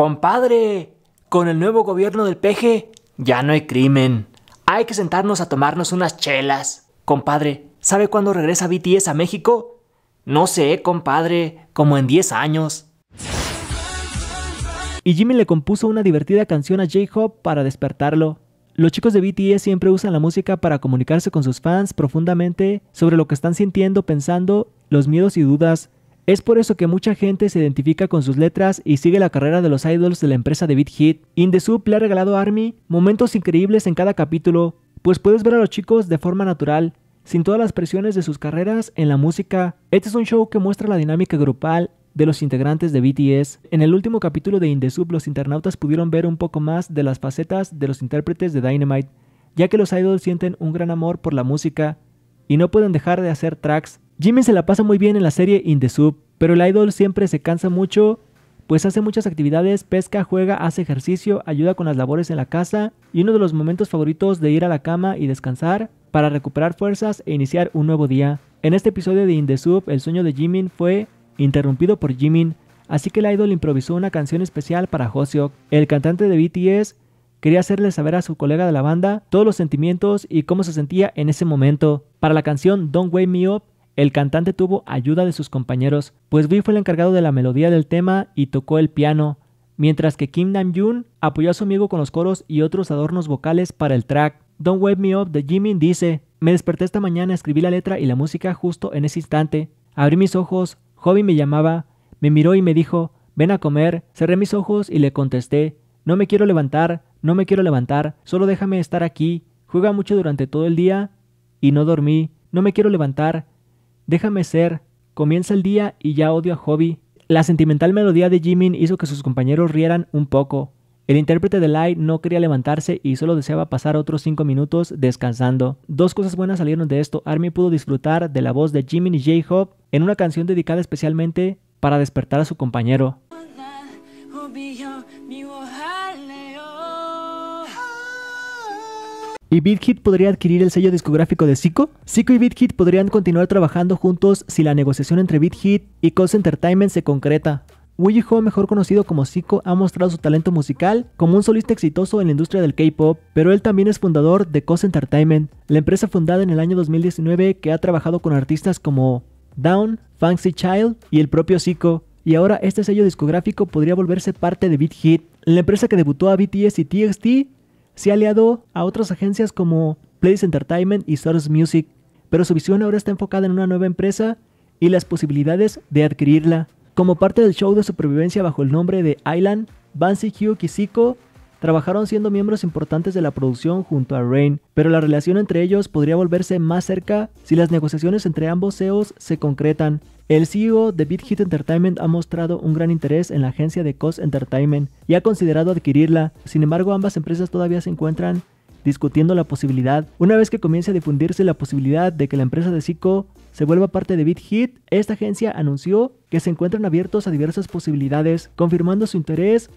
Compadre, con el nuevo gobierno del peje ya no hay crimen. Hay que sentarnos a tomarnos unas chelas. Compadre, ¿sabe cuándo regresa BTS a México? No sé, compadre, como en 10 años. Y Jimmy le compuso una divertida canción a J-Hop para despertarlo. Los chicos de BTS siempre usan la música para comunicarse con sus fans profundamente sobre lo que están sintiendo, pensando, los miedos y dudas es por eso que mucha gente se identifica con sus letras y sigue la carrera de los idols de la empresa de Beat Hit. In le ha regalado a Army momentos increíbles en cada capítulo, pues puedes ver a los chicos de forma natural, sin todas las presiones de sus carreras en la música. Este es un show que muestra la dinámica grupal de los integrantes de BTS. En el último capítulo de In los internautas pudieron ver un poco más de las facetas de los intérpretes de Dynamite, ya que los idols sienten un gran amor por la música y no pueden dejar de hacer tracks Jimin se la pasa muy bien en la serie In The Soup, pero el idol siempre se cansa mucho, pues hace muchas actividades, pesca, juega, hace ejercicio, ayuda con las labores en la casa y uno de los momentos favoritos de ir a la cama y descansar para recuperar fuerzas e iniciar un nuevo día. En este episodio de In The Soup, el sueño de Jimin fue interrumpido por Jimin, así que el idol improvisó una canción especial para Hoseok, el cantante de BTS, quería hacerle saber a su colega de la banda todos los sentimientos y cómo se sentía en ese momento. Para la canción Don't Wake Me Up, el cantante tuvo ayuda de sus compañeros, pues vi fue el encargado de la melodía del tema y tocó el piano, mientras que Kim nam Yoon apoyó a su amigo con los coros y otros adornos vocales para el track. Don't Wake Me Up de Jimin dice, me desperté esta mañana, escribí la letra y la música justo en ese instante. Abrí mis ojos, Hobby me llamaba, me miró y me dijo, ven a comer, cerré mis ojos y le contesté, no me quiero levantar, no me quiero levantar, solo déjame estar aquí, juega mucho durante todo el día y no dormí, no me quiero levantar, Déjame ser, comienza el día y ya odio a Hobby. La sentimental melodía de Jimin hizo que sus compañeros rieran un poco. El intérprete de Light no quería levantarse y solo deseaba pasar otros 5 minutos descansando. Dos cosas buenas salieron de esto. Army pudo disfrutar de la voz de Jimin y J-Hope en una canción dedicada especialmente para despertar a su compañero. y BitHit podría adquirir el sello discográfico de Zico. Zico y BitHit podrían continuar trabajando juntos si la negociación entre BitHit y Cos Entertainment se concreta. Woozi Ho, mejor conocido como Zico, ha mostrado su talento musical como un solista exitoso en la industria del K-pop, pero él también es fundador de Cos Entertainment, la empresa fundada en el año 2019 que ha trabajado con artistas como Down, Fancy Child y el propio Zico. Y ahora este sello discográfico podría volverse parte de BitHit, la empresa que debutó a BTS y TXT se ha aliado a otras agencias como Place Entertainment y Source Music, pero su visión ahora está enfocada en una nueva empresa y las posibilidades de adquirirla. Como parte del show de supervivencia bajo el nombre de Island, Bansi Hugh Kisiko trabajaron siendo miembros importantes de la producción junto a Rain, pero la relación entre ellos podría volverse más cerca si las negociaciones entre ambos CEOs se concretan. El CEO de BitHit Hit Entertainment ha mostrado un gran interés en la agencia de Cos Entertainment y ha considerado adquirirla, sin embargo ambas empresas todavía se encuentran discutiendo la posibilidad. Una vez que comience a difundirse la posibilidad de que la empresa de Zico se vuelva parte de BitHit... Hit, esta agencia anunció que se encuentran abiertos a diversas posibilidades, confirmando su interés,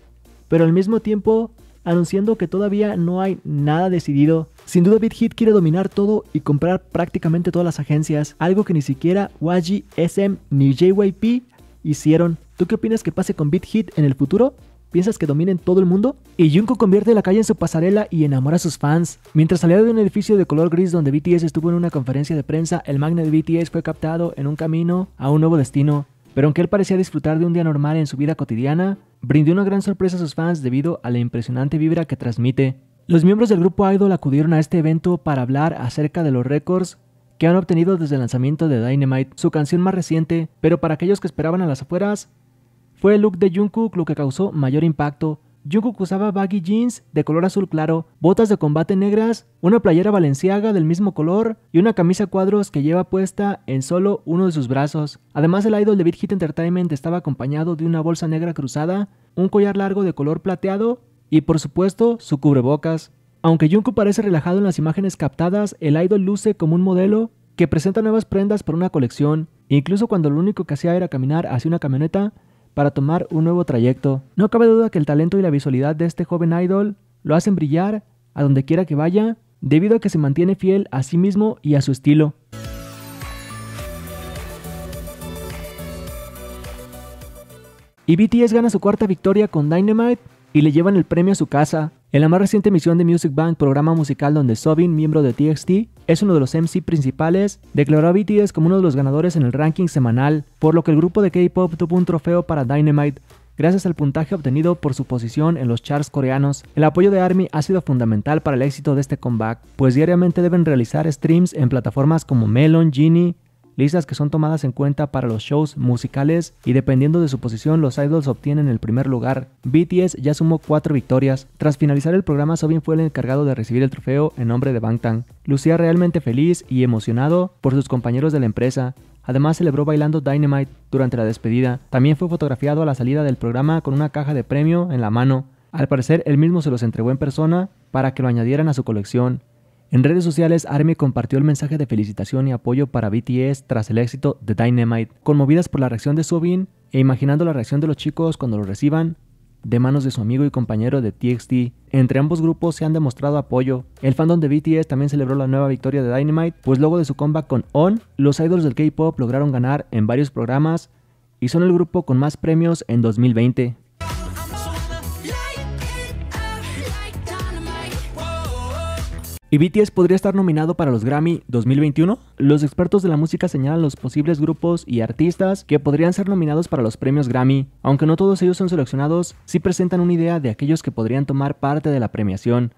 pero al mismo tiempo anunciando que todavía no hay nada decidido. Sin duda BitHit quiere dominar todo y comprar prácticamente todas las agencias, algo que ni siquiera YG, SM ni JYP hicieron. ¿Tú qué opinas que pase con BitHit en el futuro? ¿Piensas que dominen todo el mundo? Y Junko convierte la calle en su pasarela y enamora a sus fans. Mientras salía de un edificio de color gris donde BTS estuvo en una conferencia de prensa, el magnet de BTS fue captado en un camino a un nuevo destino. Pero aunque él parecía disfrutar de un día normal en su vida cotidiana, brindó una gran sorpresa a sus fans debido a la impresionante vibra que transmite. Los miembros del grupo Idol acudieron a este evento para hablar acerca de los récords que han obtenido desde el lanzamiento de Dynamite, su canción más reciente, pero para aquellos que esperaban a las afueras, fue el look de Jungkook lo que causó mayor impacto, Junko usaba baggy jeans de color azul claro, botas de combate negras, una playera valenciaga del mismo color y una camisa cuadros que lleva puesta en solo uno de sus brazos. Además, el idol de Big Hit Entertainment estaba acompañado de una bolsa negra cruzada, un collar largo de color plateado y, por supuesto, su cubrebocas. Aunque Junko parece relajado en las imágenes captadas, el idol luce como un modelo que presenta nuevas prendas para una colección. Incluso cuando lo único que hacía era caminar hacia una camioneta, para tomar un nuevo trayecto. No cabe duda que el talento y la visualidad de este joven idol lo hacen brillar a donde quiera que vaya, debido a que se mantiene fiel a sí mismo y a su estilo. Y BTS gana su cuarta victoria con Dynamite y le llevan el premio a su casa. En la más reciente emisión de Music Bank, programa musical donde Sobin, miembro de TXT, es uno de los MC principales, declaró a BTS como uno de los ganadores en el ranking semanal, por lo que el grupo de K-pop tuvo un trofeo para Dynamite gracias al puntaje obtenido por su posición en los charts coreanos. El apoyo de ARMY ha sido fundamental para el éxito de este comeback, pues diariamente deben realizar streams en plataformas como Melon, Genie, listas que son tomadas en cuenta para los shows musicales y dependiendo de su posición los idols obtienen el primer lugar. BTS ya sumó cuatro victorias. Tras finalizar el programa, Sobin fue el encargado de recibir el trofeo en nombre de Bangtan. Lucía realmente feliz y emocionado por sus compañeros de la empresa. Además celebró bailando Dynamite durante la despedida. También fue fotografiado a la salida del programa con una caja de premio en la mano. Al parecer él mismo se los entregó en persona para que lo añadieran a su colección. En redes sociales, ARMY compartió el mensaje de felicitación y apoyo para BTS tras el éxito de Dynamite, conmovidas por la reacción de Sobin e imaginando la reacción de los chicos cuando lo reciban de manos de su amigo y compañero de TXT. Entre ambos grupos se han demostrado apoyo. El fandom de BTS también celebró la nueva victoria de Dynamite, pues luego de su comeback con ON, los idols del K-pop lograron ganar en varios programas y son el grupo con más premios en 2020. ¿Y BTS podría estar nominado para los Grammy 2021? Los expertos de la música señalan los posibles grupos y artistas que podrían ser nominados para los premios Grammy. Aunque no todos ellos son seleccionados, sí presentan una idea de aquellos que podrían tomar parte de la premiación.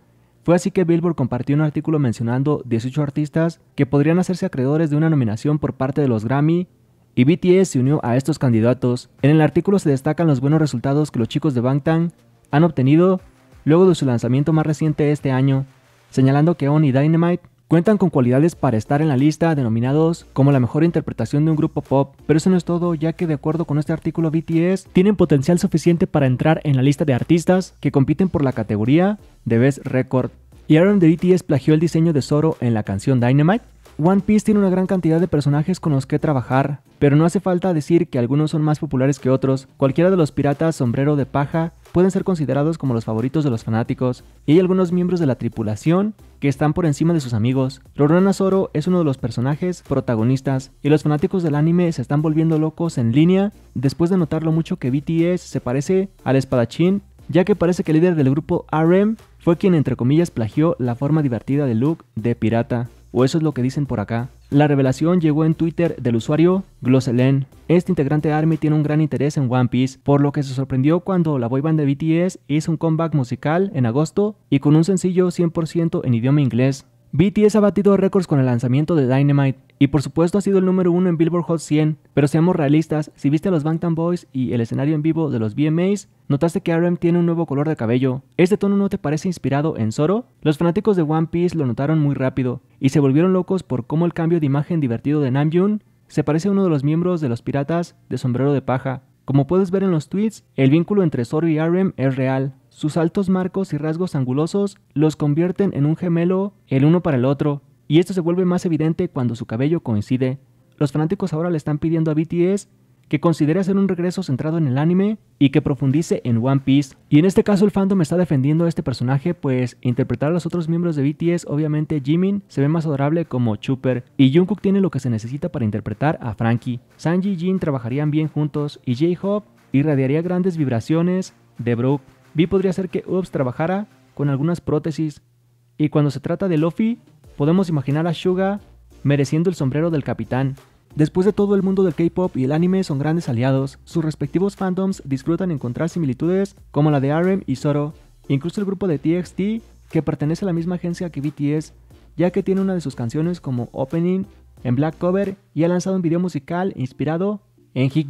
Fue así que Billboard compartió un artículo mencionando 18 artistas que podrían hacerse acreedores de una nominación por parte de los Grammy y BTS se unió a estos candidatos. En el artículo se destacan los buenos resultados que los chicos de Bangtan han obtenido luego de su lanzamiento más reciente este año, señalando que On y Dynamite cuentan con cualidades para estar en la lista denominados como la mejor interpretación de un grupo pop, pero eso no es todo ya que de acuerdo con este artículo BTS tienen potencial suficiente para entrar en la lista de artistas que compiten por la categoría de Best Record. Y Aaron de BTS plagió el diseño de Zoro en la canción Dynamite, One Piece tiene una gran cantidad de personajes con los que trabajar, pero no hace falta decir que algunos son más populares que otros. Cualquiera de los piratas sombrero de paja pueden ser considerados como los favoritos de los fanáticos, y hay algunos miembros de la tripulación que están por encima de sus amigos. Rorona Zoro es uno de los personajes protagonistas, y los fanáticos del anime se están volviendo locos en línea después de notar lo mucho que BTS se parece al espadachín, ya que parece que el líder del grupo RM fue quien entre comillas plagió la forma divertida de Luke de pirata o eso es lo que dicen por acá. La revelación llegó en Twitter del usuario Glosselen. Este integrante de ARMY tiene un gran interés en One Piece, por lo que se sorprendió cuando la boyband de BTS hizo un comeback musical en agosto y con un sencillo 100% en idioma inglés. BTS ha batido récords con el lanzamiento de Dynamite y por supuesto ha sido el número uno en Billboard Hot 100, pero seamos realistas, si viste a los Bangtan Boys y el escenario en vivo de los VMAs, notaste que RM tiene un nuevo color de cabello. ¿Este tono no te parece inspirado en Zoro? Los fanáticos de One Piece lo notaron muy rápido y se volvieron locos por cómo el cambio de imagen divertido de Namjoon se parece a uno de los miembros de los piratas de sombrero de paja. Como puedes ver en los tweets, el vínculo entre Zoro y RM es real, sus altos marcos y rasgos angulosos los convierten en un gemelo el uno para el otro, y esto se vuelve más evidente cuando su cabello coincide. Los fanáticos ahora le están pidiendo a BTS que considere hacer un regreso centrado en el anime y que profundice en One Piece. Y en este caso el fandom está defendiendo a este personaje, pues interpretar a los otros miembros de BTS, obviamente Jimin se ve más adorable como Chopper y Jungkook tiene lo que se necesita para interpretar a Frankie. Sanji y Jin trabajarían bien juntos y J-Hope irradiaría grandes vibraciones de Brooke. Vi podría ser que Ups trabajara con algunas prótesis, y cuando se trata de Luffy, podemos imaginar a Suga mereciendo el sombrero del capitán. Después de todo, el mundo del K-pop y el anime son grandes aliados. Sus respectivos fandoms disfrutan encontrar similitudes como la de RM y Zoro. Incluso el grupo de TXT, que pertenece a la misma agencia que BTS, ya que tiene una de sus canciones como opening en Black Cover y ha lanzado un video musical inspirado en Hit